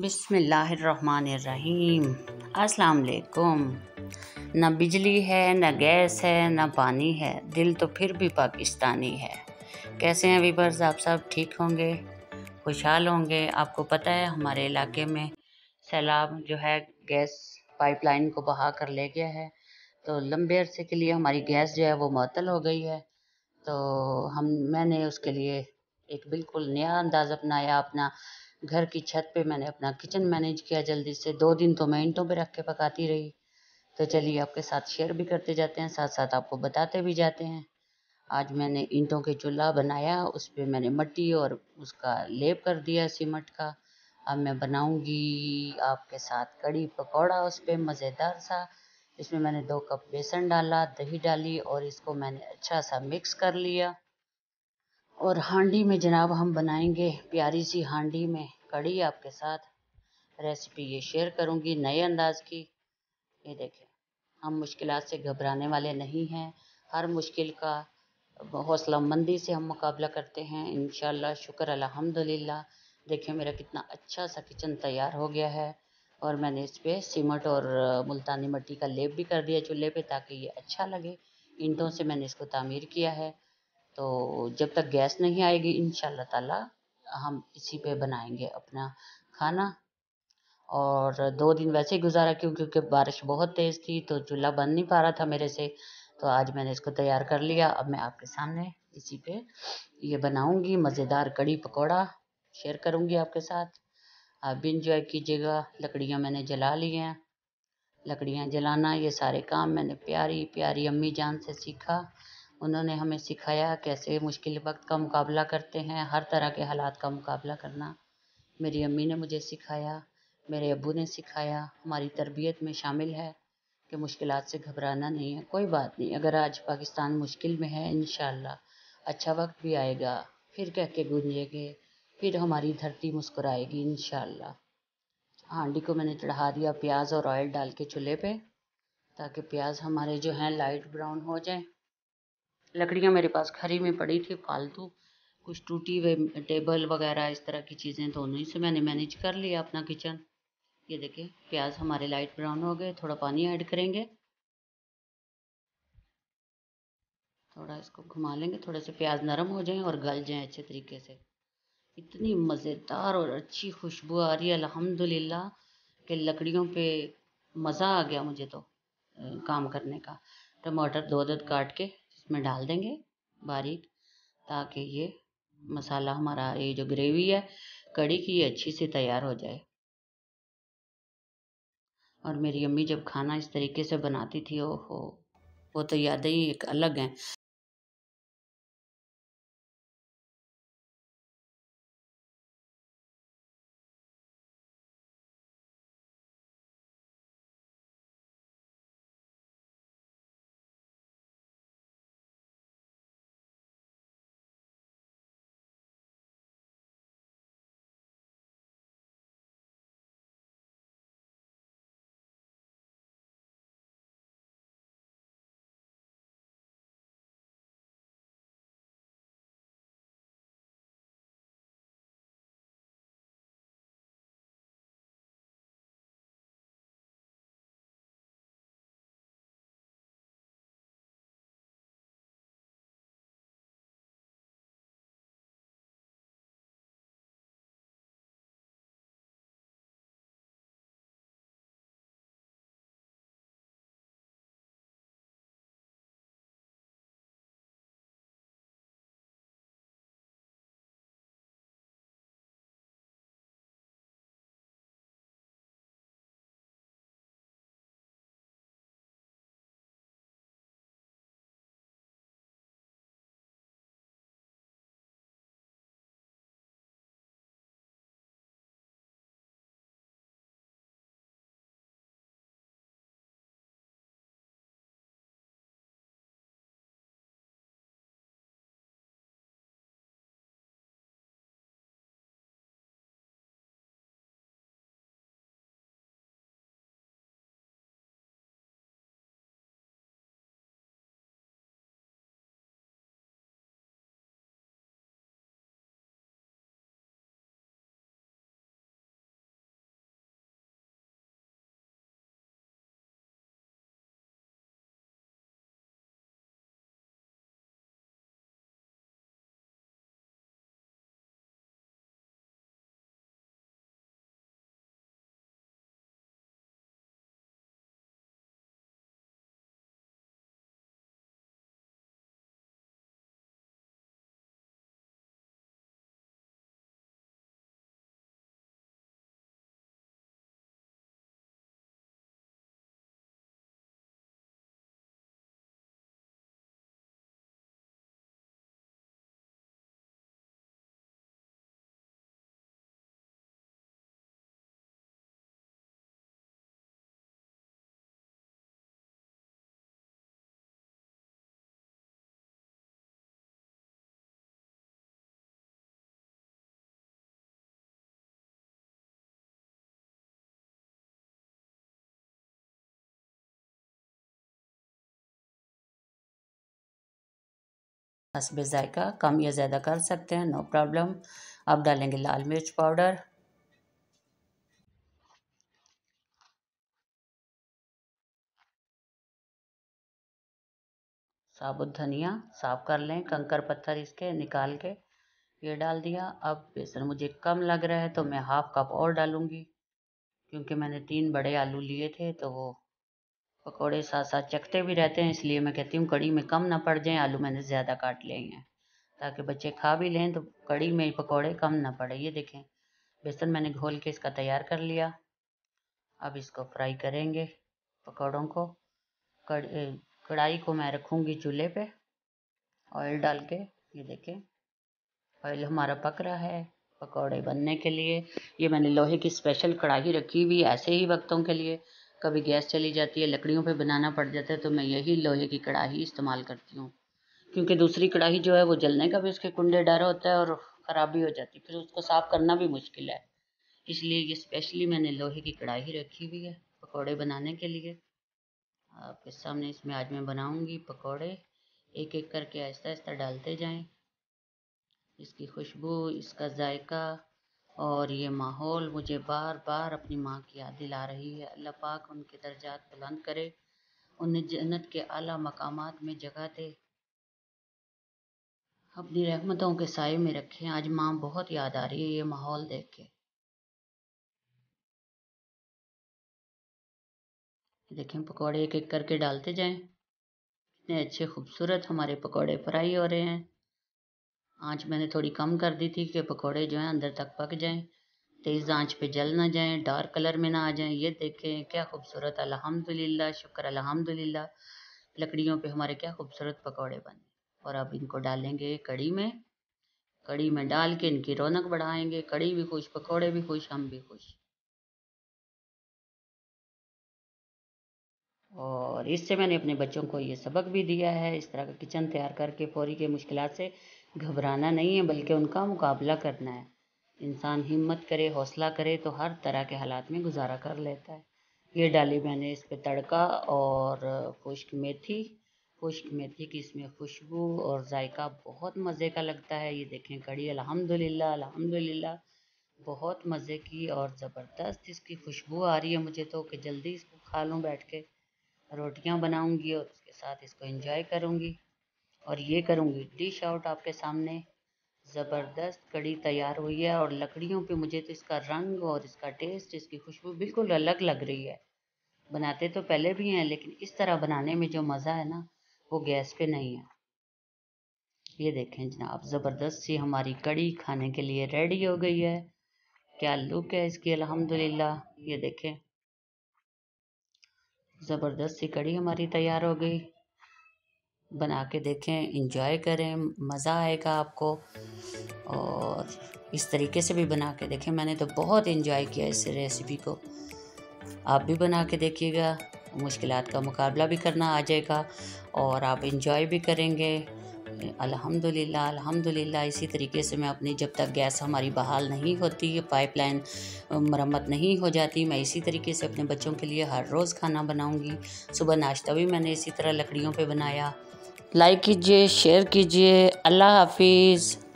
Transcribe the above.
बिसमीम असलकुम न ना बिजली है ना गैस है ना पानी है दिल तो फिर भी पाकिस्तानी है कैसे हैं वीबर्स आप सब ठीक होंगे खुशहाल होंगे आपको पता है हमारे इलाके में सैलाब जो है गैस पाइपलाइन को बहा कर ले गया है तो लंबे अरसे के लिए हमारी गैस जो है वो मअतल हो गई है तो हम मैंने उसके लिए एक बिल्कुल नया अंदाज़ अपनाया अपना घर की छत पे मैंने अपना किचन मैनेज किया जल्दी से दो दिन तो मैं ईंटों पर रख के पकाती रही तो चलिए आपके साथ शेयर भी करते जाते हैं साथ साथ आपको बताते भी जाते हैं आज मैंने ईंटों के चूल्हा बनाया उस पर मैंने मट्टी और उसका लेप कर दिया सीमट का अब मैं बनाऊंगी आपके साथ कड़ी पकौड़ा उस पर मज़ेदार सा इसमें मैंने दो कप बेसन डाला दही डाली और इसको मैंने अच्छा सा मिक्स कर लिया और हांडी में जनाब हम बनाएंगे प्यारी सी हांडी में कड़ी आपके साथ रेसिपी ये शेयर करूँगी नए अंदाज़ की ये देखें हम मुश्किल से घबराने वाले नहीं हैं हर मुश्किल का हौसला मंदी से हम मुकाबला करते हैं इन शुक्र अलहमदिल्ला देखें मेरा कितना अच्छा सा किचन तैयार हो गया है और मैंने इस पर सीमट और मुल्तानी मट्टी का लेप भी कर दिया चूल्हे पे ताकि ये अच्छा लगे ईंटों से मैंने इसको तामीर किया है तो जब तक गैस नहीं आएगी इन ताला हम इसी पे बनाएंगे अपना खाना और दो दिन वैसे ही गुजारा क्यों क्योंकि बारिश बहुत तेज़ थी तो चूल्हा बन नहीं पा रहा था मेरे से तो आज मैंने इसको तैयार कर लिया अब मैं आपके सामने इसी पे ये बनाऊंगी मज़ेदार कड़ी पकौड़ा शेयर करूंगी आपके साथ आप भी इंजॉय कीजिएगा लकड़ियाँ मैंने जला ली हैं लकड़ियाँ जलाना ये सारे काम मैंने प्यारी प्यारी अम्मी जान से सीखा उन्होंने हमें सिखाया कैसे मुश्किल वक्त का मुकाबला करते हैं हर तरह के हालात का मुकाबला करना मेरी अम्मी ने मुझे सिखाया मेरे अबू ने सिखाया हमारी तरबियत में शामिल है कि मुश्किल से घबराना नहीं है कोई बात नहीं अगर आज पाकिस्तान मुश्किल में है इन अच्छा वक्त भी आएगा फिर कह के गूंजेंगे फिर हमारी धरती मुस्कुराएगी इन हांडी को मैंने चढ़ा दिया प्याज और ऑयल डाल के चूल्हे पे ताकि प्याज हमारे जो हैं लाइट ब्राउन हो जाएं लकड़ियाँ मेरे पास खरी में पड़ी थी फालतू कुछ टूटी हुई टेबल वगैरह इस तरह की चीज़ें दोनों ही से मैंने मैनेज कर लिया अपना किचन ये देखें प्याज हमारे लाइट ब्राउन हो गए थोड़ा पानी ऐड करेंगे थोड़ा इसको घुमा लेंगे थोड़े से प्याज नरम हो जाएं और गल जाएं अच्छे तरीके से इतनी मज़ेदार और अच्छी खुशबू आ रही है अल्हम्दुलिल्लाह कि लकड़ियों पे मज़ा आ गया मुझे तो काम करने का टमाटर दो दो काट के इसमें डाल देंगे बारीक ताकि ये मसाला हमारा ये जो ग्रेवी है कड़ी की अच्छी से तैयार हो जाए और मेरी अम्मी जब खाना इस तरीके से बनाती थी ओहो वो तो यादें ही एक अलग हैं हसब ज़ायका कम या ज़्यादा कर सकते हैं नो प्रॉब्लम अब डालेंगे लाल मिर्च पाउडर साबुत धनिया साफ कर लें कंकर पत्थर इसके निकाल के ये डाल दिया अब बेसन मुझे कम लग रहा है तो मैं हाफ कप और डालूँगी क्योंकि मैंने तीन बड़े आलू लिए थे तो वो पकौड़े साथ साथ चखते भी रहते हैं इसलिए मैं कहती हूँ कड़ी में कम ना पड़ जाए आलू मैंने ज़्यादा काट लिए हैं ताकि बच्चे खा भी लें तो कड़ी में पकौड़े कम ना पड़े ये देखें बेसन मैंने घोल के इसका तैयार कर लिया अब इसको फ्राई करेंगे पकौड़ों को कढ़ाई को मैं रखूँगी चूल्हे पर ऑयल डाल के ये देखें ऑयल हमारा पक रहा है पकौड़े बनने के लिए ये मैंने लोहे की स्पेशल कढ़ाई रखी हुई ऐसे ही वक्तों के लिए कभी गैस चली जाती है लकड़ियों पे बनाना पड़ जाता है तो मैं यही लोहे की कढ़ाई इस्तेमाल करती हूँ क्योंकि दूसरी कढ़ाई जो है वो जलने का भी उसके कुंडे डर होता है और ख़राब भी हो जाती है फिर उसको साफ़ करना भी मुश्किल है इसलिए ये स्पेशली मैंने लोहे की कढ़ाई रखी हुई है पकौड़े बनाने के लिए आपके सामने इसमें आज मैं बनाऊँगी पकौड़े एक एक करके आहिस्ता आहिस्ता डालते जाएँ इसकी खुशबू इसका जायका और ये माहौल मुझे बार बार अपनी माँ की याद दिला रही है अल्लाह पाक उनके दर्जात बुलंद करे उन्हें जन्नत के आला मकामात में जगह दे अपनी रहमतों के साय में रखें आज माँ बहुत याद आ रही है ये माहौल देख के देखें पकौड़े एक एक करके डालते जाएं इतने अच्छे खूबसूरत हमारे पकौड़े फ्राई हो रहे हैं आँच मैंने थोड़ी कम कर दी थी कि पकौड़े जो हैं अंदर तक पक जाएं तेज़ आँच पे जल ना जाएं डार्क कलर में ना आ जाएं ये देखें क्या खूबसूरत अल्हम्दुलिल्लाह शुक्र अल्हम्दुलिल्लाह लकड़ियों पे हमारे क्या खूबसूरत पकौड़े बने और अब इनको डालेंगे कड़ी में कड़ी में डाल के इनकी रौनक बढ़ाएंगे कड़ी भी खुश पकौड़े भी खुश हम भी खुश और इससे मैंने अपने बच्चों को ये सबक भी दिया है इस तरह का किचन तैयार करके फौरी के मुश्किल से घबराना नहीं है बल्कि उनका मुकाबला करना है इंसान हिम्मत करे हौसला करे तो हर तरह के हालात में गुजारा कर लेता है ये डाली मैंने इस पर तड़का और खुश्क मेथी खुश्क मेथी की इसमें खुशबू और जायका बहुत मज़े का लगता है ये देखें कड़ी अल्हम्दुलिल्लाह अल्हम्दुलिल्लाह बहुत मज़े की और ज़बरदस्त इसकी खुशबू आ रही है मुझे तो कि जल्दी इसको खा लूँ बैठ के रोटियां बनाऊंगी और उसके साथ इसको एंजॉय करूंगी और ये करूंगी डिश आउट आपके सामने ज़बरदस्त कड़ी तैयार हुई है और लकड़ियों पे मुझे तो इसका रंग और इसका टेस्ट इसकी खुशबू बिल्कुल अलग लग रही है बनाते तो पहले भी हैं लेकिन इस तरह बनाने में जो मज़ा है ना वो गैस पे नहीं है ये देखें जनाब ज़बरदस्त सी हमारी कड़ी खाने के लिए रेडी हो गई है क्या लुक है इसकी अलहमदिल्ला ये देखें ज़बरदस्त सी कड़ी हमारी तैयार हो गई बना के देखें इंजॉय करें मज़ा आएगा आपको और इस तरीके से भी बना के देखें मैंने तो बहुत इंजॉय किया इस रेसिपी को आप भी बना के देखिएगा मुश्किल का मुकाबला भी करना आ जाएगा और आप इन्जॉय भी करेंगे अल्हम्दुलिल्लाह अल्हम्दुलिल्लाह इसी तरीके से मैं अपनी जब तक गैस हमारी बहाल नहीं होती पाइपलाइन मरम्मत नहीं हो जाती मैं इसी तरीके से अपने बच्चों के लिए हर रोज़ खाना बनाऊँगी सुबह नाश्ता भी मैंने इसी तरह लकड़ियों पर बनाया लाइक कीजिए शेयर कीजिए अल्लाह हाफिज़